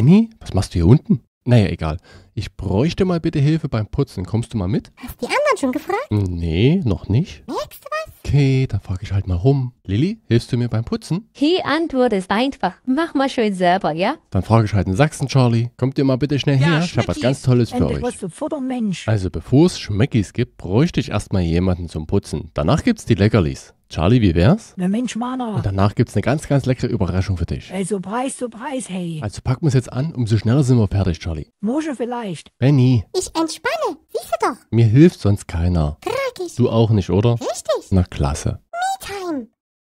Annie, was machst du hier unten? Naja, egal. Ich bräuchte mal bitte Hilfe beim Putzen. Kommst du mal mit? Hast du die anderen schon gefragt? Hm, nee, noch nicht. Merkst du was? Okay, dann frage ich halt mal rum. Lilly, hilfst du mir beim Putzen? Die Antwort ist einfach. Mach mal schön selber, ja? Dann frage ich halt einen Sachsen, Charlie. Kommt ihr mal bitte schnell ja, her? Ich habe was ganz Tolles für euch. Mensch. Also bevor es Schmeckis gibt, bräuchte ich erstmal jemanden zum Putzen. Danach gibt's die Leckerlis. Charlie, wie wär's? Na Mensch, Mana. Und danach gibt's eine ganz, ganz leckere Überraschung für dich. Also Preis, so Preis, hey. Also packen wir's jetzt an, umso schneller sind wir fertig, Charlie. Mosche vielleicht. Benny. Ich entspanne, siehst du doch. Mir hilft sonst keiner. Praktisch. Du auch nicht, oder? Richtig. Na klasse.